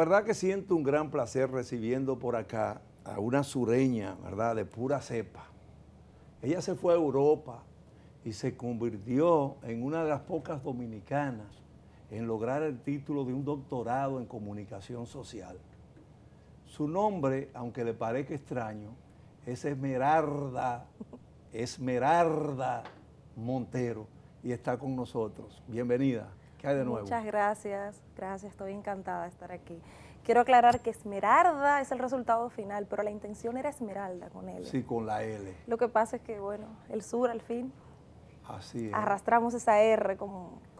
verdad que siento un gran placer recibiendo por acá a una sureña, ¿verdad? De pura cepa. Ella se fue a Europa y se convirtió en una de las pocas dominicanas en lograr el título de un doctorado en comunicación social. Su nombre, aunque le parezca extraño, es Esmerarda, Esmeralda Montero y está con nosotros. Bienvenida. Muchas gracias, gracias, estoy encantada de estar aquí. Quiero aclarar que Esmeralda es el resultado final, pero la intención era Esmeralda con L. Sí, con la L. Lo que pasa es que, bueno, el sur al fin. Así Arrastramos esa R con,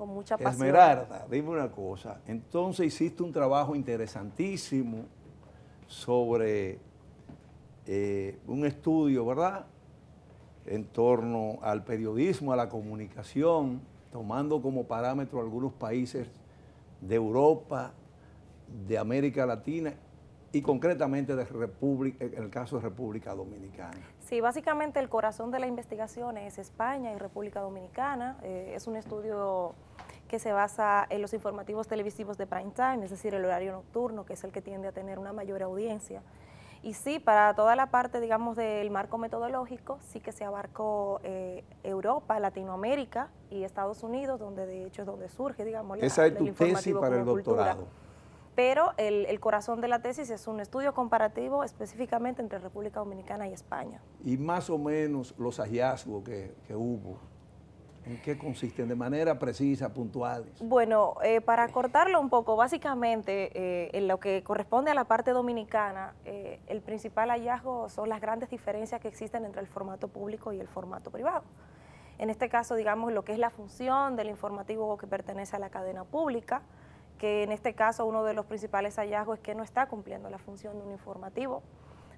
mucha pasión. Esmeralda, dime una cosa. Entonces hiciste un trabajo interesantísimo sobre eh, un estudio, ¿verdad? En torno al periodismo, a la comunicación tomando como parámetro algunos países de Europa, de América Latina y concretamente de República, en el caso de República Dominicana. Sí, básicamente el corazón de la investigación es España y República Dominicana. Eh, es un estudio que se basa en los informativos televisivos de prime time, es decir, el horario nocturno, que es el que tiende a tener una mayor audiencia. Y sí, para toda la parte, digamos, del marco metodológico, sí que se abarcó eh, Europa, Latinoamérica y Estados Unidos, donde de hecho es donde surge, digamos, Esa es tu tesis para el doctorado. pero el, corazón de la tesis es un estudio comparativo específicamente entre República Dominicana y España. Y más o menos los hallazgos que hubo. ¿En qué consisten? De manera precisa, puntual? Bueno, eh, para cortarlo un poco, básicamente eh, en lo que corresponde a la parte dominicana, eh, el principal hallazgo son las grandes diferencias que existen entre el formato público y el formato privado. En este caso, digamos, lo que es la función del informativo que pertenece a la cadena pública, que en este caso uno de los principales hallazgos es que no está cumpliendo la función de un informativo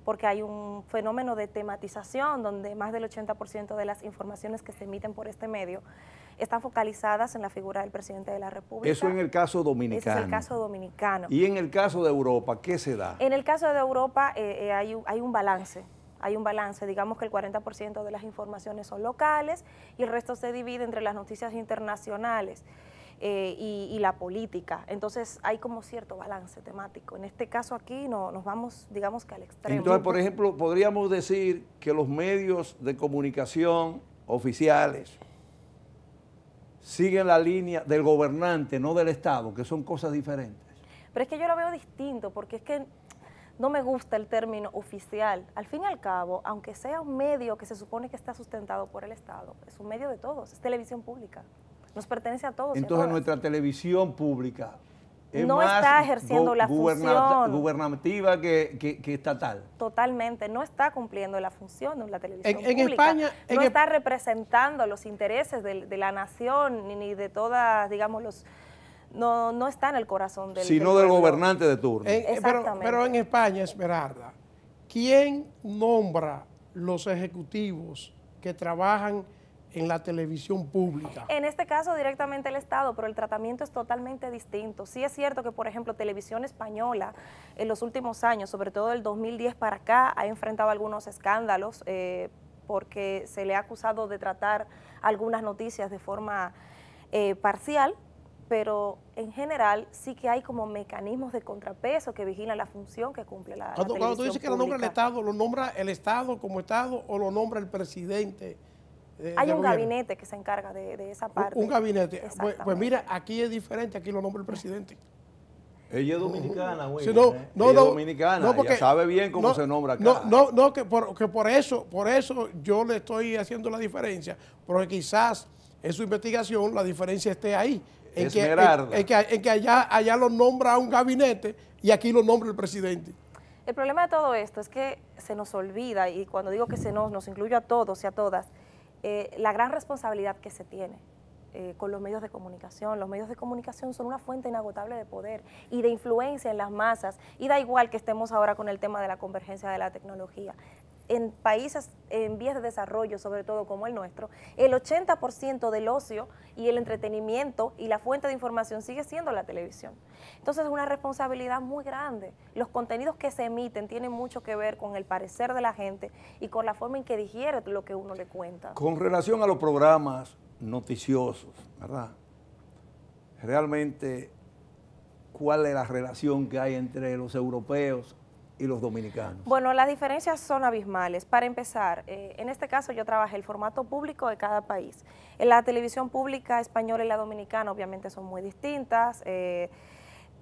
porque hay un fenómeno de tematización donde más del 80% de las informaciones que se emiten por este medio están focalizadas en la figura del presidente de la República. Eso en el caso dominicano. es el caso dominicano. ¿Y en el caso de Europa qué se da? En el caso de Europa eh, eh, hay, hay un balance hay un balance, digamos que el 40% de las informaciones son locales y el resto se divide entre las noticias internacionales. Eh, y, y, la política. Entonces hay como cierto balance temático. En este caso aquí no, nos vamos, digamos que al extremo. Entonces, por ejemplo, podríamos decir que los medios de comunicación oficiales siguen la línea del gobernante, no del Estado, que son cosas diferentes. Pero es que yo lo veo distinto, porque es que no me gusta el término oficial. Al fin y al cabo, aunque sea un medio que se supone que está sustentado por el Estado, es un medio de todos, es televisión pública nos pertenece a todos. Entonces nuestra televisión pública no está ejerciendo la función gubernativa que, que, estatal. Totalmente, no está cumpliendo la función de la televisión pública. España, no está representando los intereses de, la nación ni de todas, digamos, los no, está en el corazón del sino del, gobernante de turno. Pero, pero en España, Esmeralda, ¿quién nombra los ejecutivos que trabajan en la televisión pública. En este caso directamente el Estado, pero el tratamiento es totalmente distinto. Sí es cierto que, por ejemplo, Televisión Española en los últimos años, sobre todo del 2010 para acá, ha enfrentado algunos escándalos eh, porque se le ha acusado de tratar algunas noticias de forma eh, parcial, pero en general sí que hay como mecanismos de contrapeso que vigilan la función que cumple la, cuando, tú dices que lo nombra el Estado, ¿lo nombra el Estado como Estado o lo nombra el presidente? Eh, Hay un gabinete que se encarga de, esa parte. Un, gabinete. Pues, pues mira, aquí es diferente, aquí lo nombra el presidente. Ella es dominicana, güey. no, ¿eh? no, no, dominicana, no, porque, sabe bien cómo se nombra acá. No, no, que, por, eso, por eso yo le estoy haciendo la diferencia, porque quizás en su investigación la diferencia esté ahí. En que, en, que, allá, allá lo nombra un gabinete y aquí lo nombra el presidente. El problema de todo esto es que se nos olvida, y cuando digo que se nos, nos incluyo a todos y a todas, eh, la gran responsabilidad que se tiene. Eh, con los medios de comunicación. Los medios de comunicación son una fuente inagotable de poder y de influencia en las masas. Y da igual que estemos ahora con el tema de la convergencia de la tecnología en países en vías de desarrollo, sobre todo como el nuestro, el 80% del ocio y el entretenimiento y la fuente de información sigue siendo la televisión. Entonces es una responsabilidad muy grande. Los contenidos que se emiten tienen mucho que ver con el parecer de la gente y con la forma en que digiere lo que uno le cuenta. Con relación a los programas noticiosos, ¿verdad? Realmente, ¿cuál es la relación que hay entre los europeos y los dominicanos? Bueno, las diferencias son abismales. Para empezar, eh, en este caso yo trabajé el formato público de cada país. En la televisión pública española y la dominicana obviamente son muy distintas. Eh,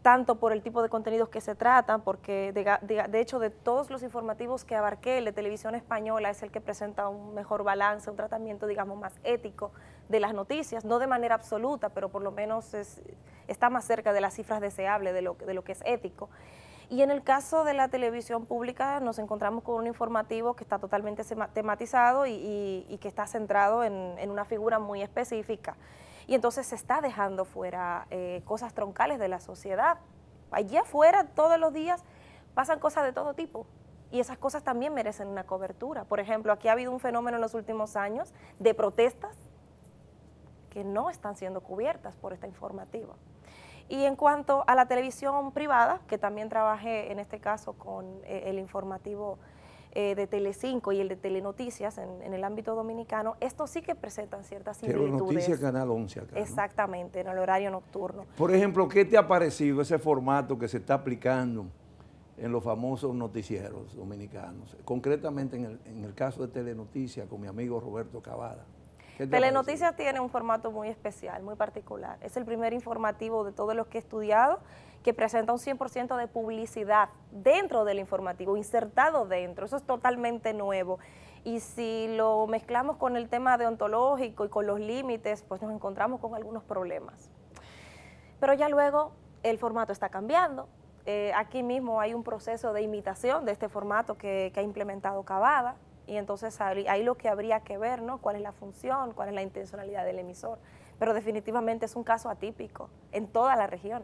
tanto por el tipo de contenidos que se tratan, porque de, hecho de todos los informativos que abarqué, la televisión española es el que presenta un mejor balance, un tratamiento, digamos, más ético de las noticias, no de manera absoluta, pero por lo menos está más cerca de las cifras deseables, de lo, de lo que es ético. Y en el caso de la televisión pública nos encontramos con un informativo que está totalmente tematizado y, que está centrado en, una figura muy específica. Y entonces se está dejando fuera eh, cosas troncales de la sociedad. Allí afuera todos los días pasan cosas de todo tipo. Y esas cosas también merecen una cobertura. Por ejemplo, aquí ha habido un fenómeno en los últimos años de protestas que no están siendo cubiertas por esta informativa. Y en cuanto a la televisión privada, que también trabajé en este caso con eh, el informativo eh, de Telecinco y el de Telenoticias en, el ámbito dominicano, estos sí que presentan ciertas similitudes. Telenoticias Canal 11 acá, Exactamente, en el horario nocturno. Por ejemplo, ¿qué te ha parecido ese formato que se está aplicando en los famosos noticieros dominicanos? Concretamente en el, en el caso de Telenoticias con mi amigo Roberto Cavada. Telenoticias tiene un formato muy especial, muy particular. Es el primer informativo de todos los que he estudiado que presenta un 100% de publicidad dentro del informativo, insertado dentro. Eso es totalmente nuevo. Y si lo mezclamos con el tema deontológico y con los límites, pues nos encontramos con algunos problemas. Pero ya luego el formato está cambiando. Eh, aquí mismo hay un proceso de imitación de este formato que ha implementado Cavada, y entonces ahí, lo que habría que ver, ¿no? ¿Cuál es la función? ¿Cuál es la intencionalidad del emisor? Pero definitivamente es un caso atípico en toda la región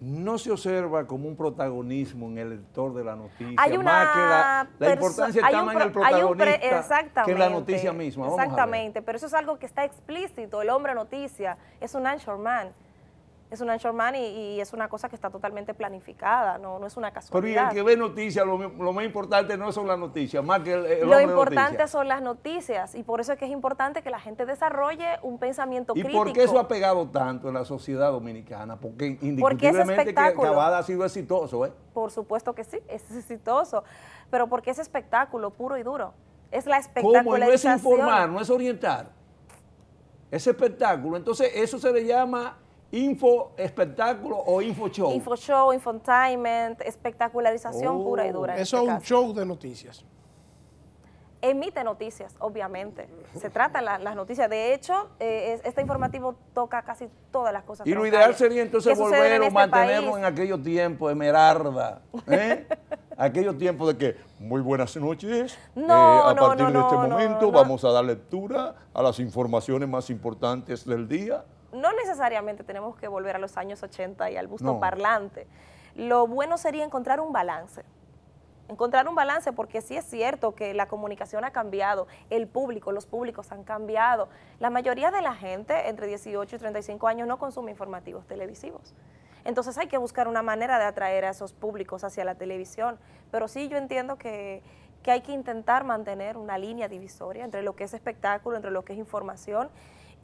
no se observa como un protagonismo en el lector de la noticia. Hay una la, importancia está más en el protagonista que en la noticia misma. exactamente, pero eso es algo que está explícito. El hombre noticia es un anchorman es un anchorman y, y, es una cosa que está totalmente planificada, no, no es una casualidad. Pero y el que ve noticias, lo, más importante no son las noticias, más que el, Lo importante son las noticias y por eso es que es importante que la gente desarrolle un pensamiento crítico. ¿Y por qué eso ha pegado tanto en la sociedad dominicana? Porque indiscutiblemente que ha sido exitoso, ¿eh? Por supuesto que sí, es exitoso, pero porque es espectáculo puro y duro. Es la espectacularización. ¿Cómo? no es informar, no es orientar. Es espectáculo. Entonces, eso se le llama Info espectáculo o info show. Info show, infotainment, espectacularización pura y oh. dura. Eso este es un show de noticias. Emite noticias, obviamente. Se trata las noticias. De hecho, eh, este informativo toca casi todas las cosas. Y lo ideal sería entonces volver o este mantenerlo en aquellos tiempos, Emerarda. ¿eh? aquellos tiempos de que muy buenas noches, no, eh, a partir de este momento vamos a dar lectura a las informaciones más importantes del día no necesariamente tenemos que volver a los años 80 y al busto parlante. Lo bueno sería encontrar un balance. Encontrar un balance porque sí es cierto que la comunicación ha cambiado, el público, los públicos han cambiado. La mayoría de la gente entre 18 y 35 años no consume informativos televisivos. Entonces hay que buscar una manera de atraer a esos públicos hacia la televisión. Pero sí yo entiendo que, que hay que intentar mantener una línea divisoria entre lo que es espectáculo, entre lo que es información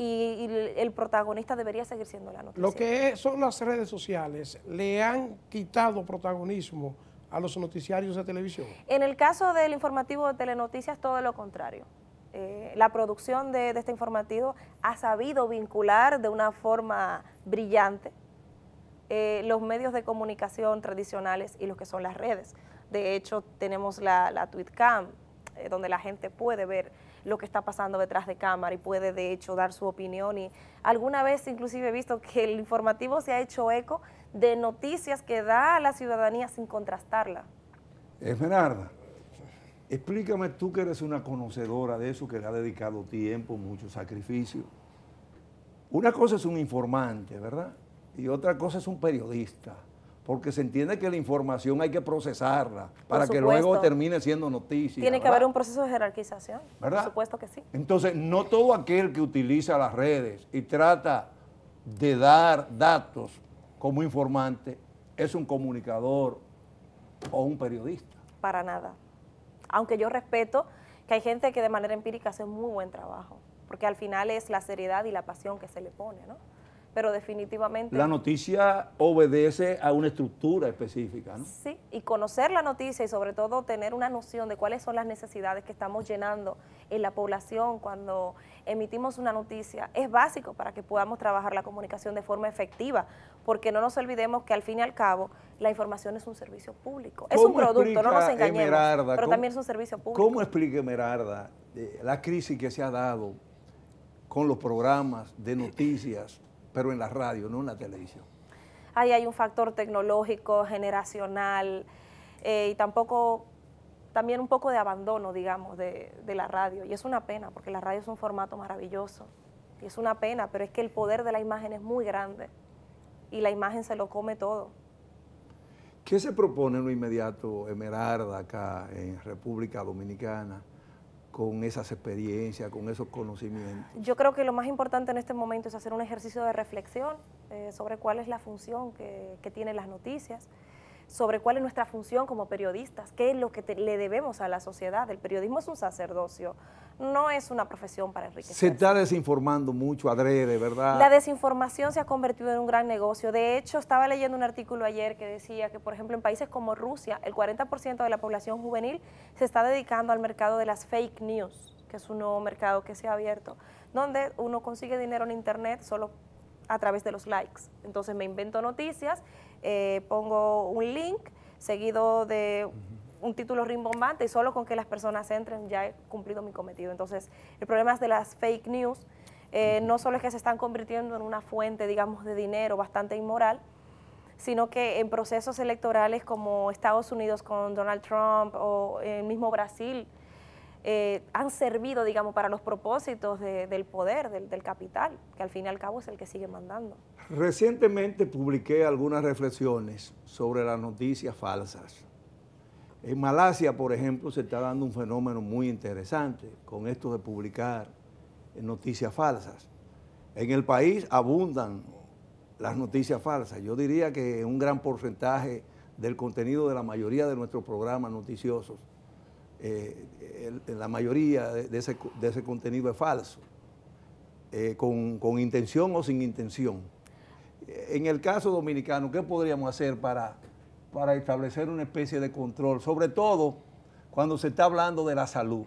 y, el protagonista debería seguir siendo la noticia. Lo que son las redes sociales le han quitado protagonismo a los noticiarios de televisión. En el caso del informativo de Telenoticias, todo lo contrario. Eh, la producción de, este informativo ha sabido vincular de una forma brillante eh, los medios de comunicación tradicionales y los que son las redes. De hecho, tenemos la, la TweetCam, eh, donde la gente puede ver lo que está pasando detrás de cámara y puede de hecho dar su opinión. Y alguna vez inclusive he visto que el informativo se ha hecho eco de noticias que da a la ciudadanía sin contrastarla. Esmeralda, explícame tú que eres una conocedora de eso, que le ha dedicado tiempo, mucho sacrificio. Una cosa es un informante, ¿verdad? Y otra cosa es un periodista porque se entiende que la información hay que procesarla para que luego termine siendo noticia. Tiene que haber un proceso de jerarquización, ¿verdad? por supuesto que sí. Entonces, no todo aquel que utiliza las redes y trata de dar datos como informante es un comunicador o un periodista. Para nada. Aunque yo respeto que hay gente que de manera empírica hace muy buen trabajo, porque al final es la seriedad y la pasión que se le pone, ¿no? pero definitivamente... La noticia obedece a una estructura específica, ¿no? Sí, y conocer la noticia y sobre todo tener una noción de cuáles son las necesidades que estamos llenando en la población cuando emitimos una noticia es básico para que podamos trabajar la comunicación de forma efectiva, porque no nos olvidemos que al fin y al cabo la información es un servicio público, es un producto, no nos engañemos, pero también es un servicio público. ¿Cómo explica Merarda eh, la crisis que se ha dado con los programas de noticias pero en la radio, no en la televisión. Ahí hay un factor tecnológico, generacional, eh, y tampoco, también un poco de abandono, digamos, de, de la radio. Y es una pena, porque la radio es un formato maravilloso. Y es una pena, pero es que el poder de la imagen es muy grande. Y la imagen se lo come todo. ¿Qué se propone en lo inmediato, Emerarda, acá en República Dominicana? con esas experiencias, con esos conocimientos? Yo creo que lo más importante en este momento es hacer un ejercicio de reflexión eh, sobre cuál es la función que, tienen las noticias, sobre cuál es nuestra función como periodistas, qué es lo que le debemos a la sociedad. El periodismo es un sacerdocio no es una profesión para enriquecer. Se está desinformando mucho, adrede, ¿verdad? La desinformación se ha convertido en un gran negocio. De hecho, estaba leyendo un artículo ayer que decía que, por ejemplo, en países como Rusia, el 40% de la población juvenil se está dedicando al mercado de las fake news, que es un nuevo mercado que se ha abierto, donde uno consigue dinero en Internet solo a través de los likes. Entonces me invento noticias, eh, pongo un link seguido de un título rimbombante y solo con que las personas entren ya he cumplido mi cometido. Entonces, el problema es de las fake news. Eh, no solo es que se están convirtiendo en una fuente, digamos, de dinero bastante inmoral, sino que en procesos electorales como Estados Unidos con Donald Trump o el mismo Brasil, eh, han servido, digamos, para los propósitos del poder, del, del, capital, que al fin y al cabo es el que sigue mandando. Recientemente publiqué algunas reflexiones sobre las noticias falsas. En Malasia, por ejemplo, se está dando un fenómeno muy interesante con esto de publicar noticias falsas. En el país abundan las noticias falsas. Yo diría que un gran porcentaje del contenido de la mayoría de nuestros programas noticiosos, eh, la mayoría de ese, contenido es falso, eh, con intención o sin intención. En el caso dominicano, ¿qué podríamos hacer para para establecer una especie de control, sobre todo cuando se está hablando de la salud,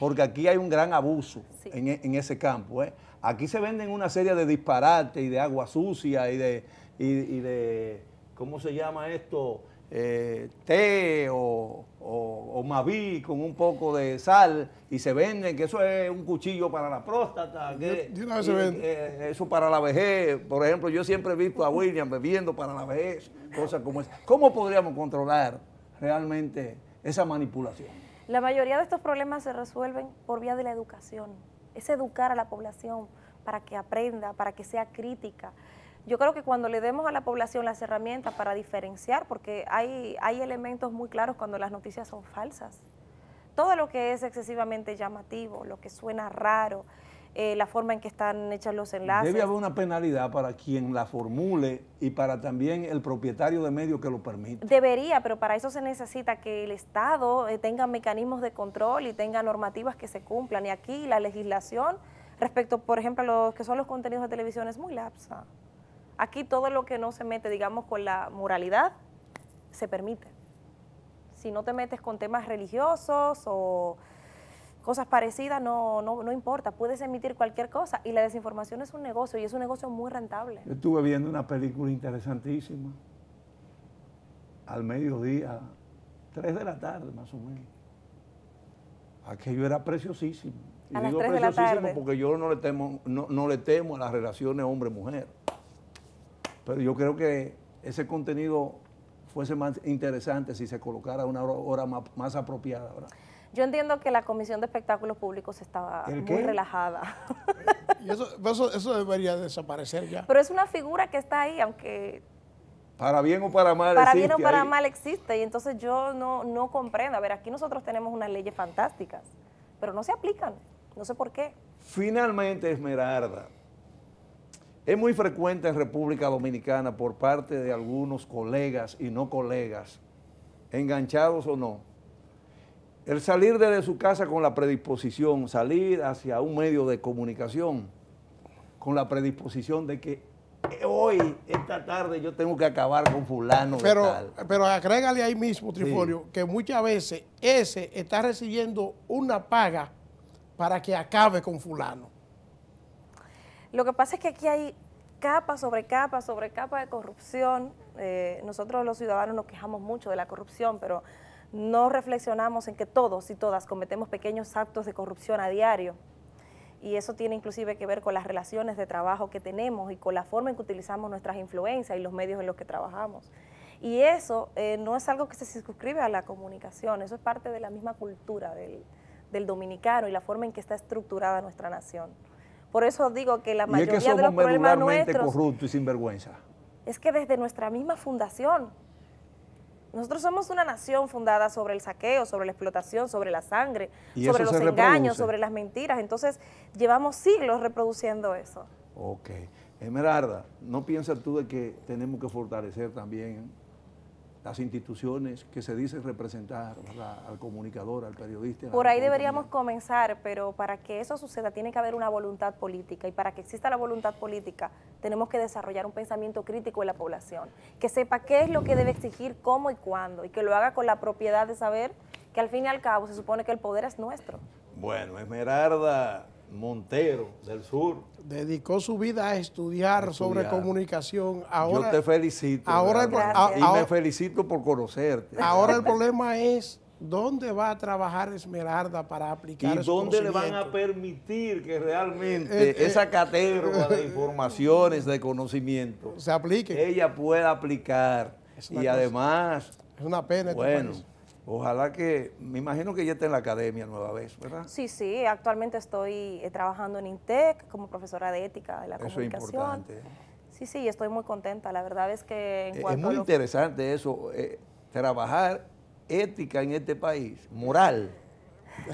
porque aquí hay un gran abuso e, en, ese campo. ¿eh? Aquí se venden una serie de disparates y de agua sucia y de, y de ¿cómo se llama esto? Eh, té o, o, maví con un poco de sal y se venden, que eso es un cuchillo para la próstata, eh, eso para la vejez. Por ejemplo, yo siempre he visto a William bebiendo para la vejez, cosas como esa. ¿Cómo podríamos controlar realmente esa manipulación? La mayoría de estos problemas se resuelven por vía de la educación. Es educar a la población para que aprenda, para que sea crítica yo creo que cuando le demos a la población las herramientas para diferenciar, porque hay, hay elementos muy claros cuando las noticias son falsas. Todo lo que es excesivamente llamativo, lo que suena raro, eh, la forma en que están hechas los enlaces. Debe haber una penalidad para quien la formule y para también el propietario de medio que lo permite. Debería, pero para eso se necesita que el Estado eh, tenga mecanismos de control y tenga normativas que se cumplan. Y aquí la legislación respecto, por ejemplo, a los que son los contenidos de televisión es muy lapsa. Aquí todo lo que no se mete, digamos, con la moralidad, se permite. Si no te metes con temas religiosos o cosas parecidas, no, no, no importa, puedes emitir cualquier cosa. Y la desinformación es un negocio y es un negocio muy rentable. Yo estuve viendo una película interesantísima al mediodía, 3 de la tarde más o menos. Aquello era preciosísimo. a las 3 preciosísimo de la tarde. porque yo no le temo, no, no le temo a las relaciones hombre-mujer. Pero yo creo que ese contenido fuese más interesante si se colocara una hora más, apropiada. Yo entiendo que la Comisión de Espectáculos Públicos estaba muy relajada. Eh, eso, debería desaparecer ya. Pero es una figura que está ahí, aunque... Para bien o para mal Para bien o para mal existe. Y entonces yo no, no comprendo. A ver, aquí nosotros tenemos unas leyes fantásticas, pero no se aplican. No sé por qué. Finalmente, Esmeralda, es muy frecuente en República Dominicana por parte de algunos colegas y no colegas, enganchados o no, el salir desde su casa con la predisposición, salir hacia un medio de comunicación, con la predisposición de que eh, hoy, esta tarde, yo tengo que acabar con fulano. Pero, pero agrégale ahí mismo, Trifolio, que muchas veces ese está recibiendo una paga para que acabe con fulano. Lo que pasa es que aquí hay capa sobre capa sobre capa de corrupción. Eh, nosotros los ciudadanos nos quejamos mucho de la corrupción, pero no reflexionamos en que todos y todas cometemos pequeños actos de corrupción a diario. Y eso tiene inclusive que ver con las relaciones de trabajo que tenemos y con la forma en que utilizamos nuestras influencias y los medios en los que trabajamos. Y eso eh, no es algo que se circunscribe a la comunicación, eso es parte de la misma cultura del dominicano y la forma en que está estructurada nuestra nación. Por eso digo que la mayoría de los problemas nuestros corruptos y sinvergüenza. Es que desde nuestra misma fundación nosotros somos una nación fundada sobre el saqueo, sobre la explotación, sobre la sangre, sobre los engaños, sobre las mentiras. Entonces, llevamos siglos reproduciendo eso. Ok. Emerarda, ¿no piensas tú de que tenemos que fortalecer también las instituciones que se dicen representar al comunicador, al periodista. Por ahí deberíamos comenzar, pero para que eso suceda tiene que haber una voluntad política y para que exista la voluntad política tenemos que desarrollar un pensamiento crítico de la población, que sepa qué es lo que debe exigir, cómo y cuándo, y que lo haga con la propiedad de saber que al fin y al cabo se supone que el poder es nuestro. Bueno, Esmeralda Montero del Sur Dedicó su vida a estudiar, sobre comunicación. Ahora, Yo te felicito. y me felicito por conocerte. Ahora el problema es ¿Dónde va a trabajar Esmeralda para aplicar ¿Y dónde le van a permitir que realmente eh, eh, esa caterva de informaciones, de conocimiento, se aplique? Ella pueda aplicar. Y además... Es una pena. Este bueno, Ojalá que, me imagino que ya esté en la academia nueva vez, ¿verdad? Sí, sí, actualmente estoy eh, trabajando en INTEC como profesora de ética de la comunicación. Eso es importante. Sí, sí, estoy muy contenta. La verdad es que eh, Es muy interesante eso, eh, trabajar ética en este país, moral.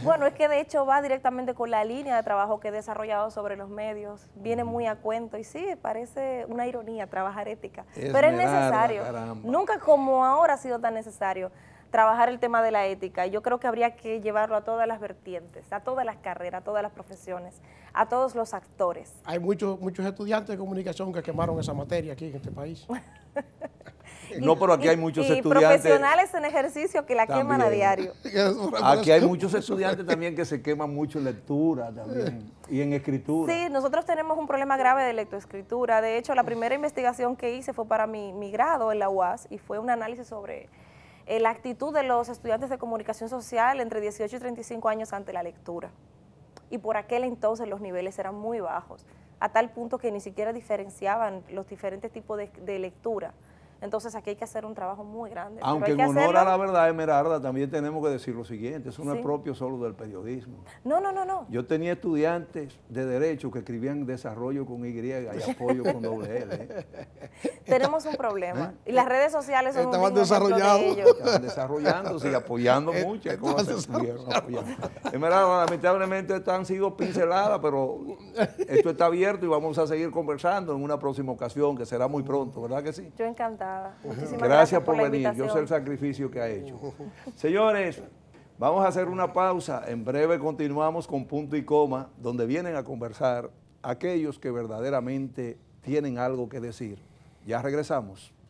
Bueno, es que de hecho va directamente con la línea de trabajo que he desarrollado sobre los medios. Viene muy a cuento y sí, parece una ironía trabajar ética, pero es necesario. Nunca como ahora ha sido tan necesario trabajar el tema de la ética. Yo creo que habría que llevarlo a todas las vertientes, a todas las carreras, a todas las profesiones, a todos los actores. Hay muchos, muchos estudiantes de comunicación que quemaron esa materia aquí en este país. Eh, no, pero aquí hay muchos y profesionales en ejercicio que la queman a diario. Aquí hay muchos estudiantes también que se queman mucho en lectura también y en escritura. Sí, nosotros tenemos un problema grave de lectoescritura. De hecho, la primera investigación que hice fue para mi, mi grado en la UAS y fue un análisis sobre eh, la actitud de los estudiantes de comunicación social entre 18 y 35 años ante la lectura. Y por aquel entonces los niveles eran muy bajos, a tal punto que ni siquiera diferenciaban los diferentes tipos de lectura. Entonces aquí hay que hacer un trabajo muy grande. Aunque en honor a la verdad, Emeralda, también tenemos que decir lo siguiente, eso no es propio solo del periodismo. No, no, no, no. Yo tenía estudiantes de derecho que escribían desarrollo con Y y apoyo con doble L. ¿eh? Tenemos un problema. ¿Eh? Y las redes sociales son Estaban desarrollando. Estaban desarrollándose y apoyando muchas cosas. Emeralda, lamentablemente están han sido pinceladas, pero esto está abierto y vamos a seguir conversando en una próxima ocasión, que será muy pronto, ¿verdad que sí? Yo encantado gracias, por venir. Yo sé el sacrificio que ha hecho. Señores, vamos a hacer una pausa. En breve continuamos con punto y coma, donde vienen a conversar aquellos que verdaderamente tienen algo que decir. Ya regresamos.